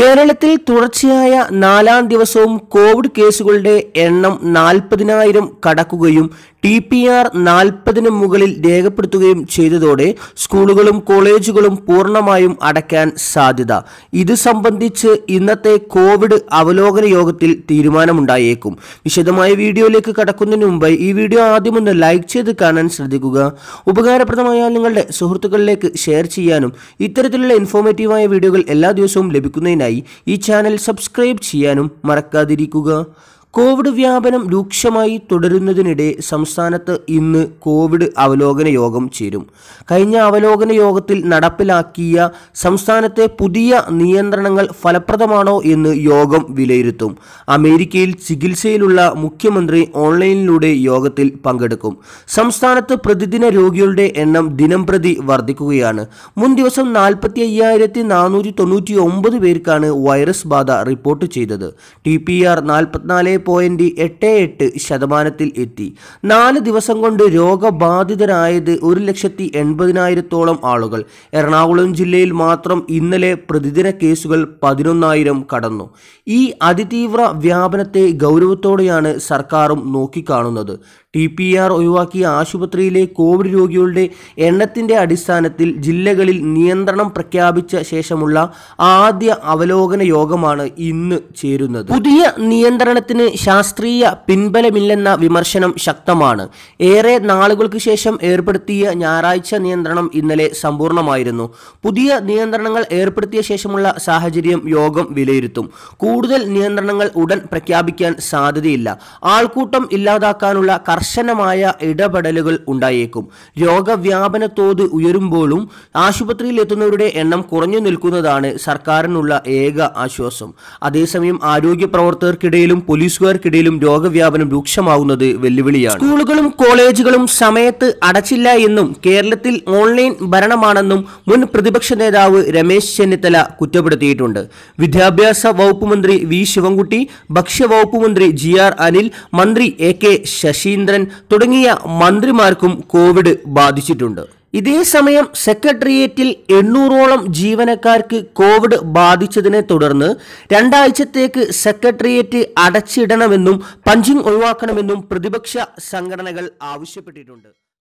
കേരളത്തിൽ തുടർച്ചയായ നാലാം ദിവസവും കോവിഡ് കേസുകളുടെ എണ്ണം നാൽപ്പതിനായിരം കടക്കുകയും ടി പി ആർ നാൽപ്പതിന് മുകളിൽ രേഖപ്പെടുത്തുകയും ചെയ്തതോടെ സ്കൂളുകളും കോളേജുകളും പൂർണ്ണമായും അടയ്ക്കാൻ സാധ്യത ഇത് സംബന്ധിച്ച് ഇന്നത്തെ കോവിഡ് അവലോകന യോഗത്തിൽ തീരുമാനമുണ്ടായേക്കും വിശദമായ വീഡിയോയിലേക്ക് കടക്കുന്നതിന് മുമ്പ് ഈ വീഡിയോ ആദ്യം ഒന്ന് ലൈക്ക് ചെയ്ത് കാണാൻ ശ്രദ്ധിക്കുക ഉപകാരപ്രദമായ നിങ്ങളുടെ സുഹൃത്തുക്കളിലേക്ക് ഷെയർ ചെയ്യാനും ഇത്തരത്തിലുള്ള ഇൻഫോർമേറ്റീവായ വീഡിയോകൾ എല്ലാ ദിവസവും ലഭിക്കുന്നതിനായി ഈ ചാനൽ സബ്സ്ക്രൈബ് ചെയ്യാനും മറക്കാതിരിക്കുക കോവിഡ് വ്യാപനം രൂക്ഷമായി തുടരുന്നതിനിടെ സംസ്ഥാനത്ത് ഇന്ന് കോവിഡ് അവലോകന യോഗം ചേരും കഴിഞ്ഞ അവലോകന യോഗത്തിൽ നടപ്പിലാക്കിയ സംസ്ഥാനത്തെ പുതിയ നിയന്ത്രണങ്ങൾ ഫലപ്രദമാണോ എന്ന് യോഗം വിലയിരുത്തും അമേരിക്കയിൽ ചികിത്സയിലുള്ള മുഖ്യമന്ത്രി ഓൺലൈനിലൂടെ യോഗത്തിൽ പങ്കെടുക്കും സംസ്ഥാനത്ത് പ്രതിദിന രോഗികളുടെ എണ്ണം ദിനം പ്രതി വർദ്ധിക്കുകയാണ് മുൻ ദിവസം നാൽപ്പത്തി അയ്യായിരത്തി നാനൂറ്റി തൊണ്ണൂറ്റി ഒമ്പത് പേർക്കാണ് വൈറസ് ബാധ റിപ്പോർട്ട് ചെയ്തത് ടി പി ആർ നാൽപ്പത്തിനാല് പോയിന്റ് എട്ട് എട്ട് ശതമാനത്തിൽ എത്തി നാല് ദിവസം കൊണ്ട് രോഗബാധിതരായത് ഒരു ലക്ഷത്തി എൺപതിനായിരത്തോളം ആളുകൾ എറണാകുളം ജില്ലയിൽ മാത്രം ഇന്നലെ പ്രതിദിന കേസുകൾ പതിനൊന്നായിരം കടന്നു ഈ അതിതീവ്ര വ്യാപനത്തെ ഗൗരവത്തോടെയാണ് സർക്കാരും നോക്കിക്കാണുന്നത് ടി പി ആർ ഒഴിവാക്കിയ ആശുപത്രിയിലെ കോവിഡ് രോഗികളുടെ എണ്ണത്തിന്റെ അടിസ്ഥാനത്തിൽ ജില്ലകളിൽ നിയന്ത്രണം പ്രഖ്യാപിച്ച ശേഷമുള്ള ആദ്യ അവലോകന യോഗമാണ് ഇന്ന് ചേരുന്നത് പുതിയ നിയന്ത്രണത്തിന് ശാസ്ത്രീയ പിൻബലമില്ലെന്ന വിമർശനം ശക്തമാണ് ഏറെ നാളുകൾക്ക് ശേഷം ഏർപ്പെടുത്തിയ ഞായറാഴ്ച നിയന്ത്രണം ഇന്നലെ സമ്പൂർണമായിരുന്നു പുതിയ നിയന്ത്രണങ്ങൾ ഏർപ്പെടുത്തിയ ശേഷമുള്ള സാഹചര്യം യോഗം വിലയിരുത്തും കൂടുതൽ നിയന്ത്രണങ്ങൾ ഉടൻ പ്രഖ്യാപിക്കാൻ സാധ്യതയില്ല ആൾക്കൂട്ടം ഇല്ലാതാക്കാനുള്ള കർശനമായ ഇടപെടലുകൾ ഉണ്ടായേക്കും രോഗവ്യാപന തോത് ഉയരുമ്പോഴും ആശുപത്രിയിൽ എത്തുന്നവരുടെ എണ്ണം കുറഞ്ഞു നിൽക്കുന്നതാണ് സർക്കാരിനുള്ള ഏക ആശ്വാസം അതേസമയം ആരോഗ്യ പ്രവർത്തകർക്കിടയിലും പോലീസുകാർക്കിടയിലും രോഗവ്യാപനം രൂക്ഷമാവുന്നത് വെല്ലുവിളിയാണ് സ്കൂളുകളും കോളേജുകളും സമയത്ത് അടച്ചില്ല എന്നും കേരളത്തിൽ ഓൺലൈൻ ഭരണമാണെന്നും മുൻ പ്രതിപക്ഷ നേതാവ് രമേശ് ചെന്നിത്തല കുറ്റപ്പെടുത്തിയിട്ടുണ്ട് വിദ്യാഭ്യാസ വകുപ്പ് മന്ത്രി വി ശിവൻകുട്ടി ഭക്ഷ്യവകുപ്പ് മന്ത്രി ജി ആർ അനിൽ മന്ത്രി എ കെ ശശീന്ദ്രൻ രാമചന്ദ്രൻ തുടങ്ങിയ മന്ത്രിമാർക്കും കോവിഡ് ബാധിച്ചിട്ടുണ്ട് ഇതേ സമയം സെക്രട്ടേറിയറ്റിൽ എണ്ണൂറോളം ജീവനക്കാർക്ക് കോവിഡ് ബാധിച്ചതിനെ തുടർന്ന് രണ്ടാഴ്ചത്തേക്ക് സെക്രട്ടേറിയറ്റ് അടച്ചിടണമെന്നും പഞ്ചിങ് ഒഴിവാക്കണമെന്നും പ്രതിപക്ഷ സംഘടനകൾ ആവശ്യപ്പെട്ടിട്ടുണ്ട്